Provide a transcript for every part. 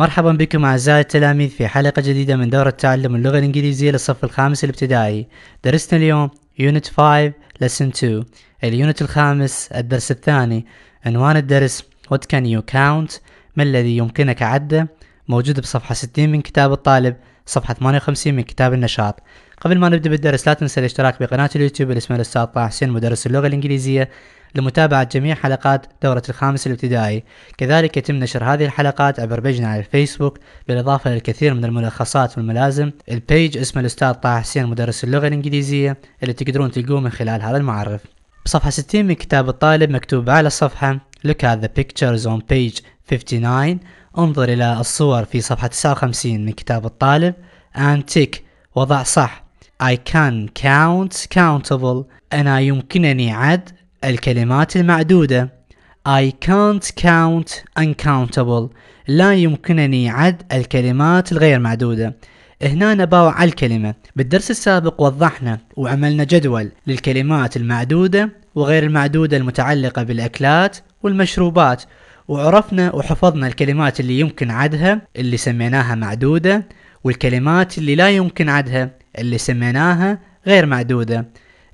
مرحبا بكم أعزائي التلاميذ في حلقة جديدة من دورة تعلم اللغة الإنجليزية للصف الخامس الابتدائي درسنا اليوم Unit 5 lesson 2 اليونت الخامس الدرس الثاني عنوان الدرس What can you count؟ ما الذي يمكنك عده؟ موجود بصفحة 60 من كتاب الطالب صفحة 58 من كتاب النشاط قبل ما نبدأ بالدرس لا تنسى الاشتراك بقناة اليوتيوب اللي اسمها الأستاذ طه حسين مدرس اللغة الإنجليزية لمتابعة جميع حلقات دورة الخامس الابتدائي كذلك يتم نشر هذه الحلقات عبر بيجنا على الفيسبوك بالإضافة للكثير من الملخصات والملازم البيج اسمه الأستاذ طه حسين مدرس اللغة الإنجليزية اللي تقدرون تلقوه من خلال هذا المعرف بصفحة 60 من كتاب الطالب مكتوب على الصفحة Look at the pictures on page 59 انظر إلى الصور في صفحة 59 من كتاب الطالب and tick وضع صح I can count countable أنا يمكنني عد الكلمات المعدودة I can't count uncountable لا يمكنني عد الكلمات الغير معدودة هنا نباوع على الكلمة بالدرس السابق وضحنا وعملنا جدول للكلمات المعدودة وغير المعدودة المتعلقة بالأكلات والمشروبات وعرفنا وحفظنا الكلمات اللي يمكن عدها اللي سميناها معدودة والكلمات اللي لا يمكن عدها اللي سميناها غير معدودة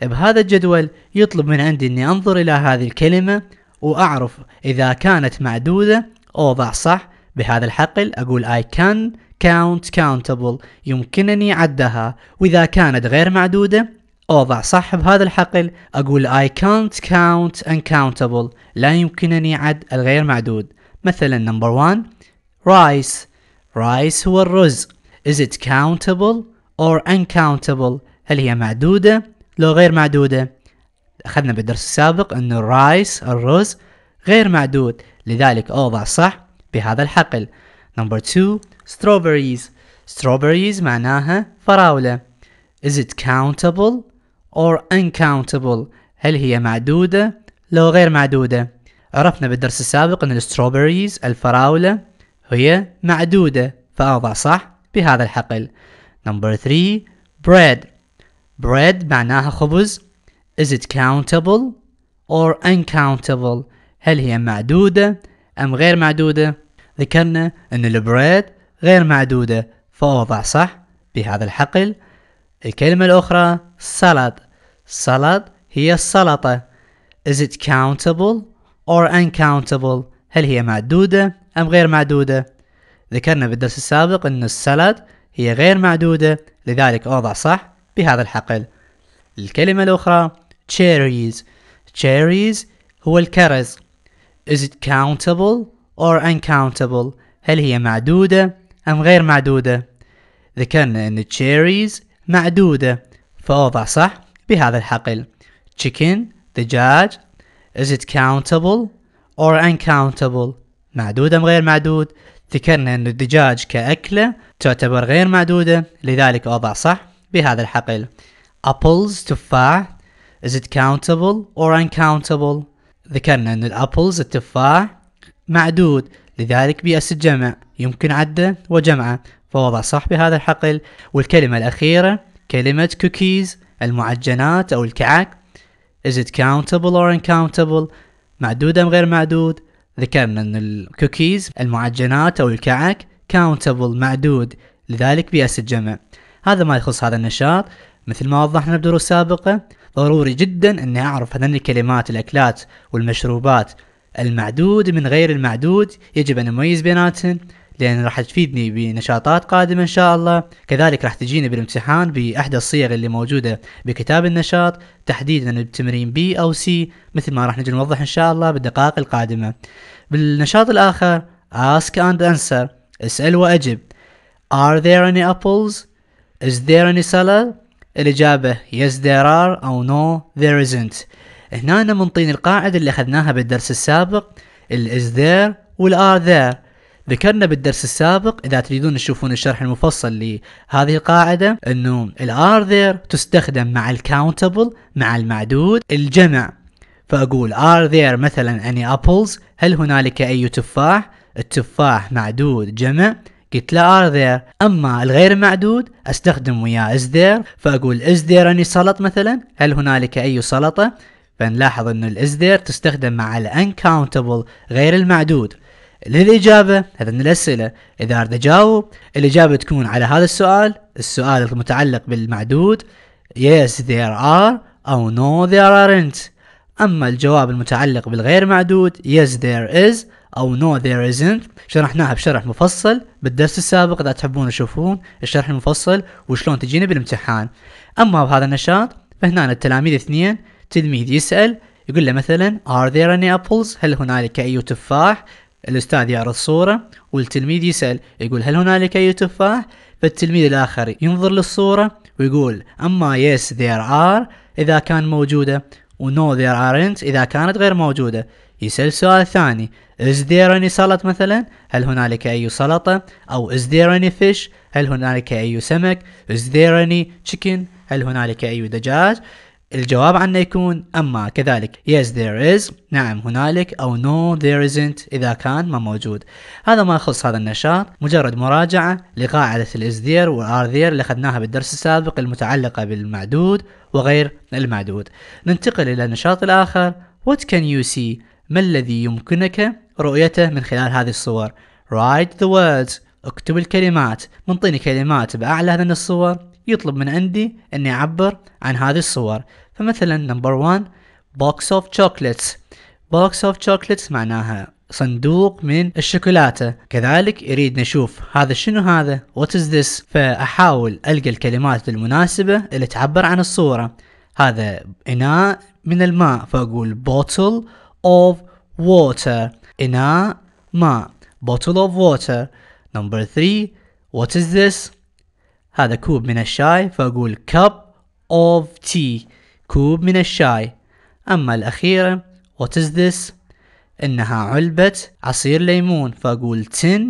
بهذا الجدول يطلب من عندي أني أنظر إلى هذه الكلمة وأعرف إذا كانت معدودة أوضع صح بهذا الحقل أقول I can count countable يمكنني عدها وإذا كانت غير معدودة اوضع صاحب هذا الحقل اقول I can't count uncountable لا يمكنني عد الغير معدود مثلا number one rice rice هو الرز is it countable or uncountable هل هي معدودة لو غير معدودة أخذنا بالدرس السابق أن الرايس الرز غير معدود لذلك أوضع صح بهذا الحقل number two strawberries strawberries معناها فراولة is it countable or uncountable هل هي معدودة لو غير معدودة عرفنا بالدرس السابق أن الستروبريز الفراولة هي معدودة فأضع صح بهذا الحقل Number three bread bread معناها خبز Is it countable or uncountable هل هي معدودة أم غير معدودة ذكرنا أن البريد غير معدودة فأوضع صح بهذا الحقل الكلمة الأخرى سلط Salad هي السلطة Is it countable or uncountable هل هي معدودة أم غير معدودة ذكرنا بالدرس السابق أن السلد هي غير معدودة لذلك أوضع صح بهذا الحقل الكلمة الأخرى cherries cherries هو الكرز Is it countable or uncountable هل هي معدودة أم غير معدودة ذكرنا أن cherries معدودة فأوضع صح بهذا الحقل chicken دجاج is it countable or uncountable معدود أم غير معدود ذكرنا أن الدجاج كأكلة تعتبر غير معدودة لذلك أوضع صح بهذا الحقل apples تفاح is it countable or uncountable ذكرنا أن الابلز التفاح معدود لذلك بيأس الجمع يمكن عده وجمعه فوضع صح بهذا الحقل والكلمة الأخيرة كلمة cookies المعجنات أو الكعك is it countable or uncountable معدود أم غير معدود ذكرنا أن الكوكيز المعجنات أو الكعك countable معدود لذلك بيأس الجمع هذا ما يخص هذا النشاط مثل ما وضحنا بدروس سابقة ضروري جدا أني أعرف هذه الكلمات الأكلات والمشروبات المعدود من غير المعدود يجب أن أميز بيناتهم لأن راح تفيدني بنشاطات قادمة إن شاء الله كذلك راح تجيني بالامتحان بأحدى الصيغ اللي موجودة بكتاب النشاط تحديدا بتمرين بي أو سي مثل ما راح نجي نوضح إن شاء الله بالدقائق القادمة بالنشاط الآخر ask and answer اسأل وأجب are there any apples is there any salad الإجابة yes there are أو no there isn't هنا منطين القاعدة اللي أخذناها بالدرس السابق الاز is there وال are there ذكرنا بالدرس السابق إذا تريدون تشوفون الشرح المفصل لهذه القاعدة أنه الار ذير تستخدم مع الكاونتبل مع المعدود الجمع فأقول are there مثلا any apples هل هنالك أي تفاح التفاح معدود جمع قلت له are there أما الغير معدود أستخدم وياه is there فأقول is there any سلط مثلا هل هنالك أي سلطة فنلاحظ أن ال is there تستخدم مع الانكاونتبل غير المعدود للإجابة من الأسئلة إذا أرد أجاوب الإجابة تكون على هذا السؤال السؤال المتعلق بالمعدود yes there are أو no there aren't أما الجواب المتعلق بالغير معدود yes there is أو no there isn't شرحناها بشرح مفصل بالدرس السابق إذا تحبون تشوفون الشرح المفصل وشلون تجينا بالامتحان أما بهذا النشاط فهنا التلاميذ اثنين تلميذ يسأل يقول له مثلا are there any apples هل هنالك أي تفاح الأستاذ يعرض صورة والتلميذ يسأل يقول هل هنالك أي تفاح؟ فالتلميذ الآخر ينظر للصورة ويقول أما yes there are إذا كان موجودة ونو no there aren't إذا كانت غير موجودة يسأل سؤال ثاني is there any salad مثلا هل هنالك أي سلطة أو is there any fish هل هنالك أي سمك is there any chicken هل هنالك أي دجاج الجواب عنه يكون أما كذلك yes there is نعم هنالك أو no there isn't إذا كان ما موجود هذا ما يخص هذا النشاط مجرد مراجعة لقاعدة ال is there و are there اللي أخذناها بالدرس السابق المتعلقة بالمعدود وغير المعدود ننتقل إلى النشاط الآخر what can you see ما الذي يمكنك رؤيته من خلال هذه الصور write the words اكتب الكلمات منطيني كلمات بأعلى من الصور يطلب من عندي اني اعبر عن هذه الصور فمثلا نمبر 1 بوكس اوف شوكليتس بوكس اوف شوكليتس معناها صندوق من الشوكولاتة كذلك يريد نشوف هذا شنو هذا what is this فأحاول ألقى الكلمات المناسبة اللي تعبر عن الصورة هذا إناء من الماء فأقول bottle of water إناء ماء bottle of water number 3 what is this هذا كوب من الشاي فأقول cup of tea كوب من الشاي أما الأخيرة what is this إنها علبة عصير ليمون فأقول tin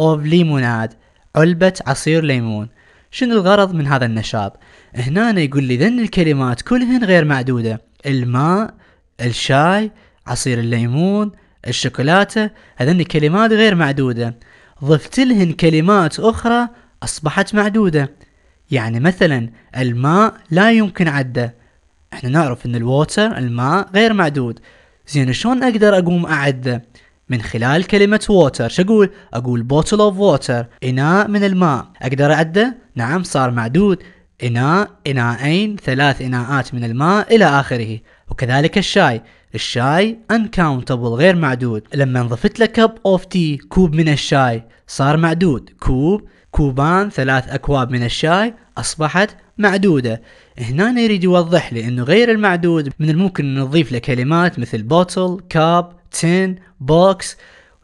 of lemonade علبة عصير ليمون شنو الغرض من هذا النشاط هنا أنا يقول لي ذن الكلمات كلهن غير معدودة الماء الشاي عصير الليمون الشوكولاتة هذن الكلمات غير معدودة ضفت لهن كلمات أخرى أصبحت معدودة يعني مثلا الماء لا يمكن عده احنا نعرف ان الووتر الماء غير معدود زين شلون اقدر اقوم اعده من خلال كلمة ووتر شو اقول اقول بوتل اوف ووتر اناء من الماء اقدر اعده نعم صار معدود اناء اناءين ثلاث اناءات من الماء الى اخره وكذلك الشاي الشاي uncountable غير معدود لما نضفت له كب اوف تي كوب من الشاي صار معدود كوب كوبان ثلاث أكواب من الشاي أصبحت معدودة هنا يريد يوضح لي أنه غير المعدود من الممكن أن نضيف له كلمات مثل بوتل كاب تين بوكس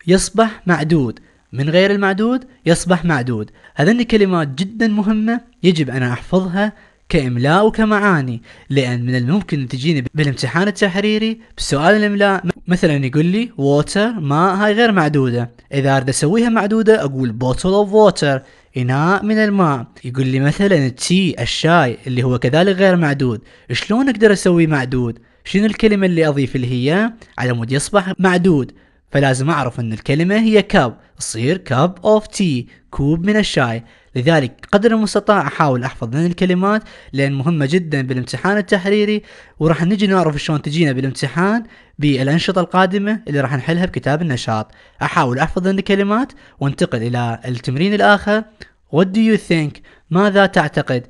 يصبح معدود من غير المعدود يصبح معدود هذه كلمات جدا مهمة يجب أن أحفظها كإملاء وكمعاني لأن من الممكن أن تجيني بالامتحان التحريري بسؤال الإملاء مثلا يقول لي ووتر ماء هاي غير معدودة إذا أريد أسويها معدودة أقول بوتل أوف ووتر إناء من الماء يقول لي مثلا التي الشاي اللي هو كذلك غير معدود شلون أقدر أسوي معدود شنو الكلمة اللي أضيف اللي هي على مود يصبح معدود فلازم أعرف أن الكلمة هي cup تصير cup أوف تي كوب من الشاي لذلك قدر المستطاع أحاول أحفظ من الكلمات لأن مهمة جدا بالامتحان التحريري وراح نجي نعرف شلون تجينا بالامتحان بالأنشطة القادمة اللي راح نحلها بكتاب النشاط أحاول أحفظ من الكلمات وانتقل إلى التمرين الآخر What do you think؟ ماذا تعتقد؟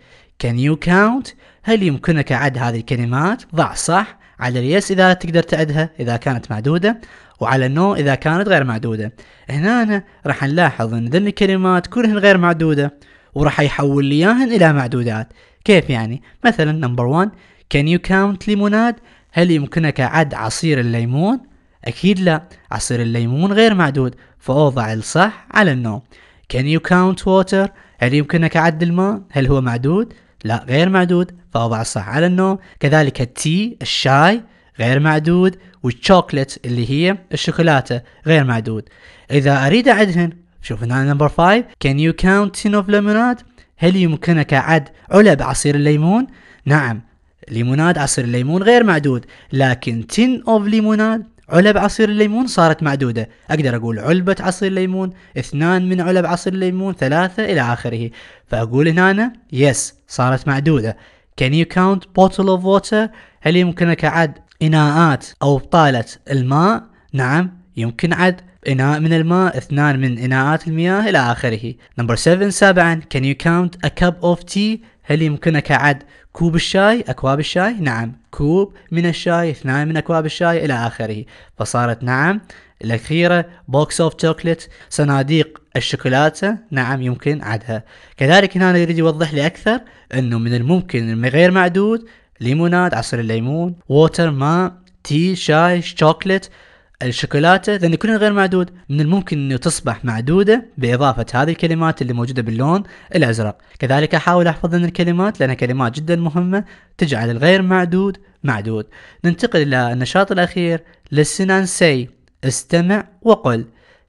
Can you count؟ هل يمكنك عد هذه الكلمات؟ ضع صح على اليس اذا تقدر تعدها اذا كانت معدوده وعلى النو اذا كانت غير معدوده هنا راح نلاحظ ان ذن الكلمات كلهن غير معدوده وراح يحول لي اياهن الى معدودات كيف يعني مثلا نمبر 1 كان يو كاونت ليموناد هل يمكنك عد عصير الليمون اكيد لا عصير الليمون غير معدود فاوضع الصح على النو كان يو كاونت ووتر هل يمكنك عد الماء هل هو معدود لا غير معدود فأضع الصح على النوم كذلك التي الشاي غير معدود والشوكلت اللي هي الشوكولاتة غير معدود إذا أريد أعدهن شوف هنا نمبر 5 can you count tin of lemonade هل يمكنك عد علب عصير الليمون نعم ليموناد عصير الليمون غير معدود لكن tin of lemonade علب عصير الليمون صارت معدودة أقدر أقول علبة عصير ليمون اثنان من علب عصير الليمون ثلاثة إلى آخره فأقول هنا أنا يس صارت معدودة can you count bottle of water هل يمكنك عد إناءات أو بطالة الماء نعم يمكن عد إناء من الماء اثنان من إناءات المياه إلى آخره نمبر 7 سابعا can you count a cup of tea هل يمكنك عد كوب الشاي أكواب الشاي نعم كوب من الشاي اثنان من أكواب الشاي إلى آخره فصارت نعم الأخيرة بوكس أوف تشوكلت صناديق الشوكولاتة نعم يمكن عدها كذلك هنا يريد يوضح لي أكثر أنه من الممكن غير معدود ليموناد عصير الليمون ووتر ماء تي شاي شوكلت الشوكولاتة لأن كلنا غير معدود من الممكن أنه تصبح معدودة بإضافة هذه الكلمات اللي موجودة باللون الأزرق كذلك أحاول أحفظ لنا الكلمات لأنها كلمات جدا مهمة تجعل الغير معدود معدود ننتقل إلى النشاط الأخير listen and say استمع وقل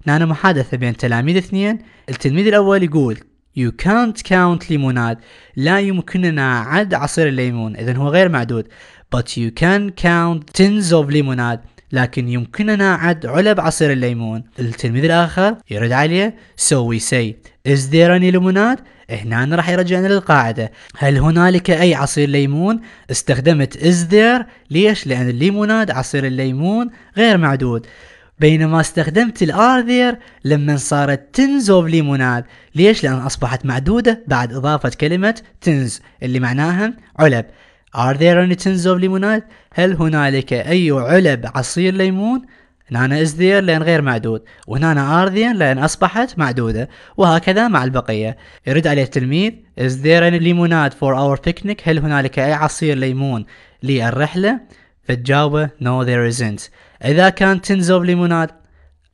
نانا محادثة بين تلاميذ اثنين التلميذ الأول يقول You can't count ليموناد لا يمكننا عد عصير الليمون إذا هو غير معدود But you can count tins of lemonade لكن يمكننا عد علب عصير الليمون التلميذ الآخر يرد عليه سوي سي Is there any lemonade? هنا راح يرجعنا للقاعدة هل هنالك أي عصير ليمون؟ استخدمت is there ليش؟ لأن الليموناد عصير الليمون غير معدود بينما استخدمت الار ذير لما صارت تنز اوف ليموناد ليش؟ لأن أصبحت معدودة بعد إضافة كلمة تنز اللي معناها علب Are there any tins of lemonade? هل هنالك أي علب عصير ليمون؟ هنا is there لأن غير معدود وهنا are there لأن أصبحت معدودة وهكذا مع البقية يرد عليه التلميذ is there any lemonade for our picnic هل هنالك أي عصير ليمون للرحلة فتجاوبه no there isn't إذا كان tins of lemonade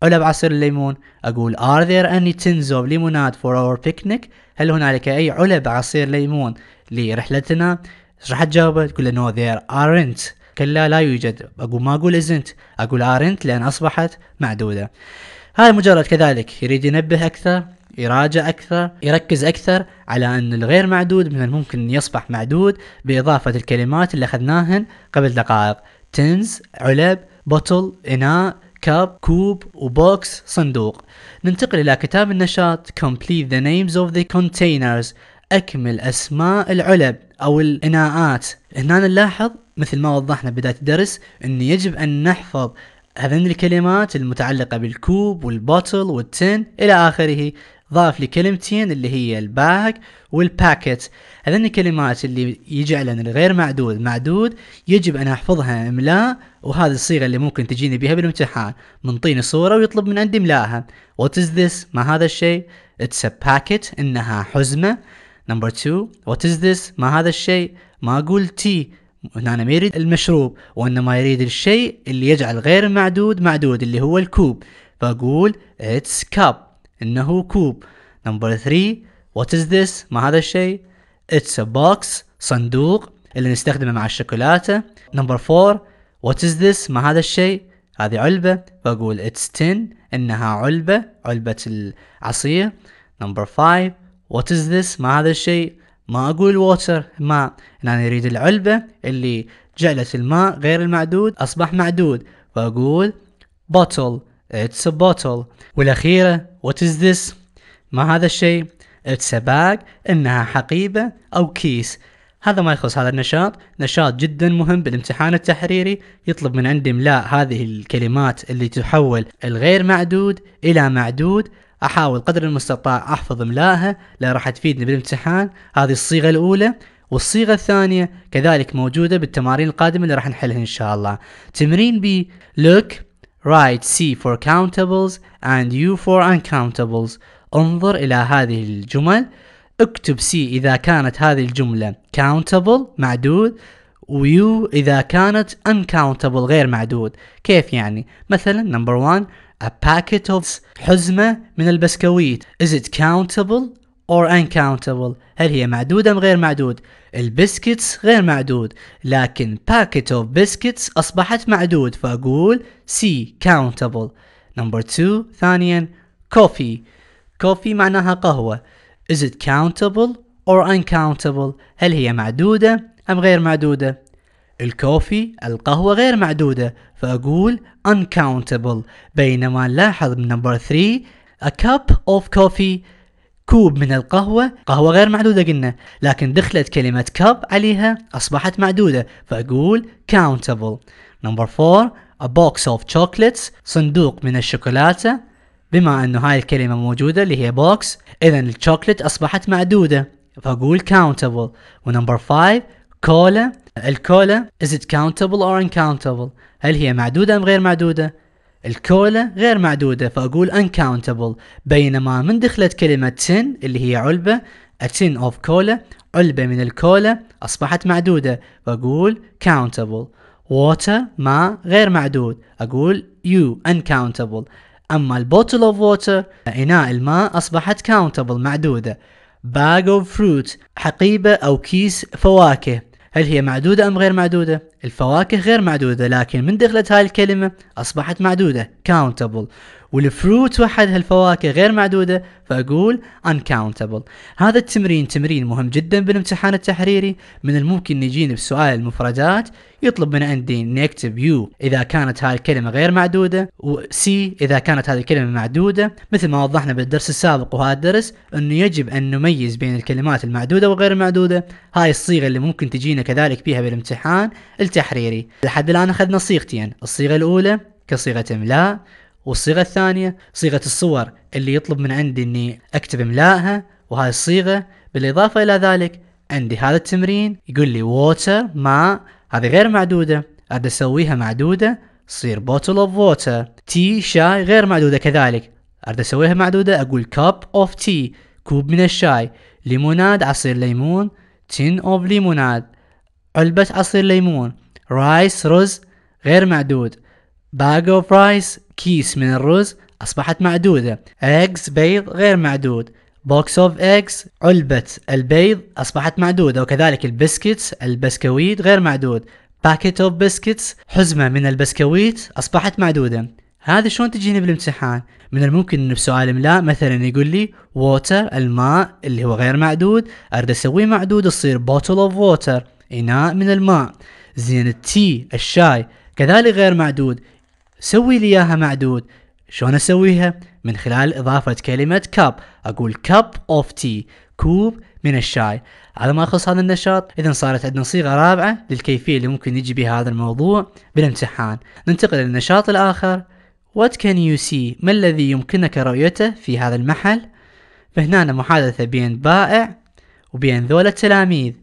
علب عصير الليمون أقول are there any tins of lemonade for our picnic هل هنالك أي علب عصير ليمون لرحلتنا ايش راح تجاوبه؟ تقول له نو ذير ارنت كلا لا يوجد اقول ما اقول ازنت اقول ارنت لان اصبحت معدوده هاي مجرد كذلك يريد ينبه اكثر يراجع اكثر يركز اكثر على ان الغير معدود من الممكن ان يصبح معدود باضافه الكلمات اللي اخذناهن قبل دقائق تنز علب بطل اناء كاب كوب وبوكس صندوق ننتقل الى كتاب النشاط complete the names of the containers اكمل اسماء العلب او الاناءات هنا نلاحظ مثل ما وضحنا بدايه الدرس ان يجب ان نحفظ هذين الكلمات المتعلقة بالكوب والبوتل والتن إلى آخره ضاف لي كلمتين اللي هي الباك والباكت هذين الكلمات اللي يجعلن الغير معدود معدود يجب أن أحفظها إملاء وهذه الصيغة اللي ممكن تجيني بها بالامتحان منطيني صورة ويطلب من عندي إملائها What is this؟ ما هذا الشيء؟ It's a packet إنها حزمة نمبر 2 وات از ذس ما هذا الشيء ما اقول تي هنا ما يريد المشروب وانما يريد الشيء اللي يجعل غير المعدود معدود اللي هو الكوب فاقول اتس كاب انه كوب نمبر 3 وات از ذس ما هذا الشيء اتس ا بوكس صندوق اللي نستخدمه مع الشوكولاتة نمبر 4 وات از ذس ما هذا الشيء هذه علبة فاقول اتس تن انها علبة علبة العصير نمبر 5 وات از ذس ما هذا الشيء ما اقول ووتر ماء انا اريد العلبه اللي جعلت الماء غير المعدود اصبح معدود فاقول bottle it's a bottle والاخيره what is this ما هذا الشيء it's a bag انها حقيبه او كيس هذا ما يخص هذا النشاط نشاط جدا مهم بالامتحان التحريري يطلب من عندي املاء هذه الكلمات اللي تحول الغير معدود الى معدود احاول قدر المستطاع احفظ املائها لا راح تفيدني بالامتحان هذه الصيغه الاولى والصيغه الثانيه كذلك موجوده بالتمارين القادمه اللي راح نحلها ان شاء الله تمرين بي look write C for countables and U for uncountables انظر الى هذه الجمل اكتب C اذا كانت هذه الجمله countable معدود ويو إذا كانت uncountable غير معدود كيف يعني مثلا نمبر 1 a packet of حزمة من البسكويت is it countable or uncountable هل هي معدودة أم غير معدود البسكتس غير معدود لكن packet of biscuits أصبحت معدود فأقول C countable number two ثانيا coffee coffee معناها قهوة is it countable or uncountable هل هي معدودة أم غير معدودة الكوفي القهوة غير معدودة فأقول uncountable بينما نلاحظ نمبر 3 a cup of coffee كوب من القهوة قهوة غير معدودة قلنا لكن دخلت كلمة cup عليها أصبحت معدودة فأقول countable نمبر 4 a box of chocolates صندوق من الشوكولاتة بما أنه هاي الكلمة موجودة اللي هي box إذا الشوكولات أصبحت معدودة فأقول countable ونمبر 5 كولا الكولا is it countable or uncountable هل هي معدودة أم غير معدودة الكولا غير معدودة فأقول uncountable بينما من دخلت كلمة tin اللي هي علبة a tin of cola علبة من الكولا أصبحت معدودة فأقول countable water ماء غير معدود أقول you uncountable أما البوتل of water إناء الماء أصبحت countable معدودة bag of fruit حقيبة أو كيس فواكه هل هي معدودة أم غير معدودة؟ الفواكه غير معدودة لكن من دخلت هاي الكلمة أصبحت معدودة countable والفروت واحد هالفواكه غير معدودة فأقول uncountable هذا التمرين تمرين مهم جدا بالامتحان التحريري من الممكن يجيني بسؤال المفردات يطلب من عندي اني اكتب يو اذا كانت هاي الكلمه غير معدوده وسي اذا كانت هذه الكلمه معدوده مثل ما وضحنا بالدرس السابق وهذا الدرس انه يجب ان نميز بين الكلمات المعدوده وغير المعدوده هاي الصيغه اللي ممكن تجينا كذلك بها بالامتحان التحريري لحد الان اخذنا صيغتين الصيغه الاولى كصيغه املاء والصيغه الثانيه صيغه الصور اللي يطلب من عندي اني اكتب املائها وهاي الصيغه بالاضافه الى ذلك عندي هذا التمرين يقول لي water ماء هذه غير معدوده عاد اسويها معدوده تصير bottle اوف water تي شاي غير معدوده كذلك أرد اسويها معدوده اقول cup اوف تي كوب من الشاي ليموناد عصير ليمون تين اوف ليموناد علبة عصير ليمون رايس رز غير معدود باج اوف رايس كيس من الرز أصبحت معدودة اجز بيض غير معدود بوكس اوف اكس علبة البيض أصبحت معدودة وكذلك البسكتس البسكويت غير معدود باكيت اوف بسكتس حزمة من البسكويت أصبحت معدودة هذه شلون تجيني بالامتحان؟ من الممكن ان بسؤال املاء مثلا يقول لي ووتر الماء اللي هو غير معدود اريد اسويه معدود يصير بوتل اوف ووتر اناء من الماء زين التي الشاي كذلك غير معدود سوي لي اياها معدود شلون اسويها من خلال اضافه كلمه كاب اقول كاب اوف تي كوب من الشاي على ما اخلص هذا النشاط اذا صارت عندنا صيغه رابعه للكيفيه اللي ممكن نجي بها هذا الموضوع بالامتحان ننتقل للنشاط الاخر What can you see ما الذي يمكنك رؤيته في هذا المحل فهنا محادثه بين بائع وبين ذول التلاميذ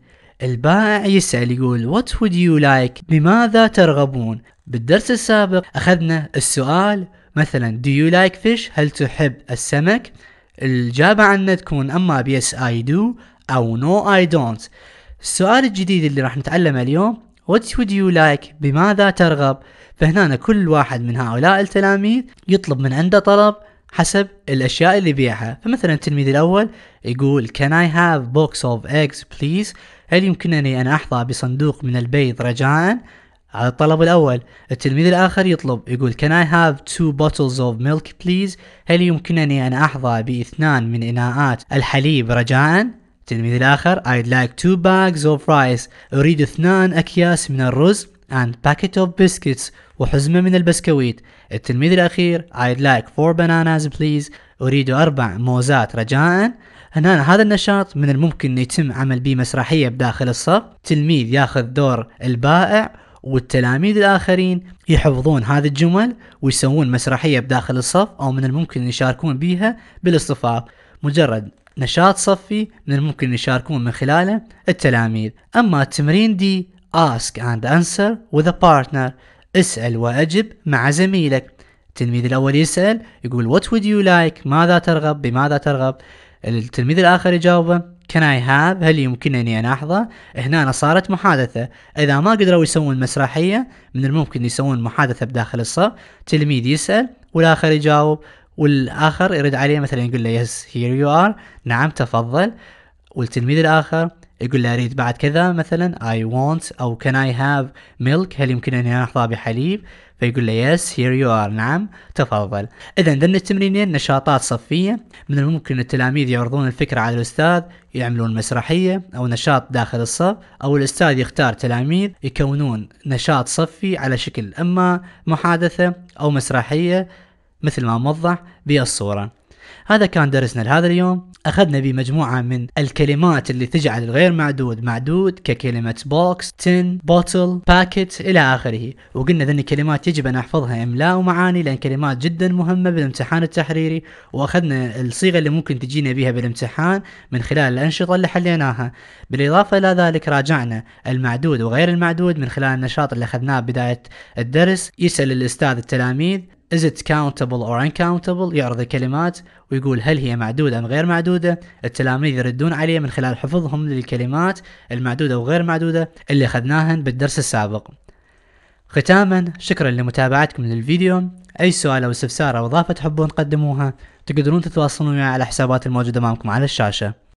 البائع يسأل يقول What would you like بماذا ترغبون بالدرس السابق أخذنا السؤال مثلا do you like fish هل تحب السمك الإجابة عنا تكون أما yes I do أو no I don't السؤال الجديد اللي راح نتعلمه اليوم what would you like بماذا ترغب فهنا كل واحد من هؤلاء التلاميذ يطلب من عنده طلب حسب الأشياء اللي بيعها فمثلا التلميذ الأول يقول can I have box of eggs please هل يمكنني أن أحظى بصندوق من البيض رجاءً على الطلب الأول التلميذ الآخر يطلب يقول Can I have two bottles of milk please هل يمكنني أن أحظى باثنان من إناءات الحليب رجاء التلميذ الآخر I'd like two bags of rice أريد اثنان أكياس من الرز and packet of biscuits وحزمة من البسكويت التلميذ الأخير I'd like four bananas please أريد أربع موزات رجاءً هنا هذا النشاط من الممكن أن يتم عمل به مسرحية بداخل الصف تلميذ ياخذ دور البائع والتلاميذ الآخرين يحفظون هذه الجمل ويسوون مسرحية بداخل الصف أو من الممكن يشاركون بها بالاصطفاف مجرد نشاط صفي من الممكن يشاركون من خلاله التلاميذ أما التمرين دي ask and answer with a partner اسأل وأجب مع زميلك التلميذ الأول يسأل يقول what would you like ماذا ترغب بماذا ترغب التلميذ الآخر يجاوبه كان اي هاف هل يمكنني ان احظى هنا صارت محادثه اذا ما قدروا يسوون مسرحيه من الممكن يسوون محادثه بداخل الصف تلميذ يسال والاخر يجاوب والاخر يرد عليه مثلا يقول له يس هير يو ار نعم تفضل والتلميذ الاخر يقول له اريد بعد كذا مثلا اي want او can I have milk هل يمكن اني احظى بحليب فيقول له يس هير يو ار نعم تفضل اذا ضمن التمرينين نشاطات صفيه من الممكن التلاميذ يعرضون الفكره على الاستاذ يعملون مسرحيه او نشاط داخل الصف او الاستاذ يختار تلاميذ يكونون نشاط صفي على شكل اما محادثه او مسرحيه مثل ما موضح بالصوره هذا كان درسنا لهذا اليوم أخذنا بمجموعة من الكلمات اللي تجعل الغير معدود معدود ككلمة بوكس تن بوتل باكت إلى آخره وقلنا ذن الكلمات يجب أن أحفظها إملاء ومعاني لأن كلمات جدا مهمة بالامتحان التحريري وأخذنا الصيغة اللي ممكن تجينا بها بالامتحان من خلال الأنشطة اللي حليناها بالإضافة إلى ذلك راجعنا المعدود وغير المعدود من خلال النشاط اللي أخذناه بداية الدرس يسأل الأستاذ التلاميذ is it countable or uncountable يعرض الكلمات ويقول هل هي معدودة أم غير معدودة التلاميذ يردون عليه من خلال حفظهم للكلمات المعدودة وغير معدودة اللي أخذناهن بالدرس السابق ختاما شكرا لمتابعتكم للفيديو أي سؤال أو استفسار أو إضافة تحبون تقدموها تقدرون تتواصلون معي على حسابات الموجودة أمامكم على الشاشة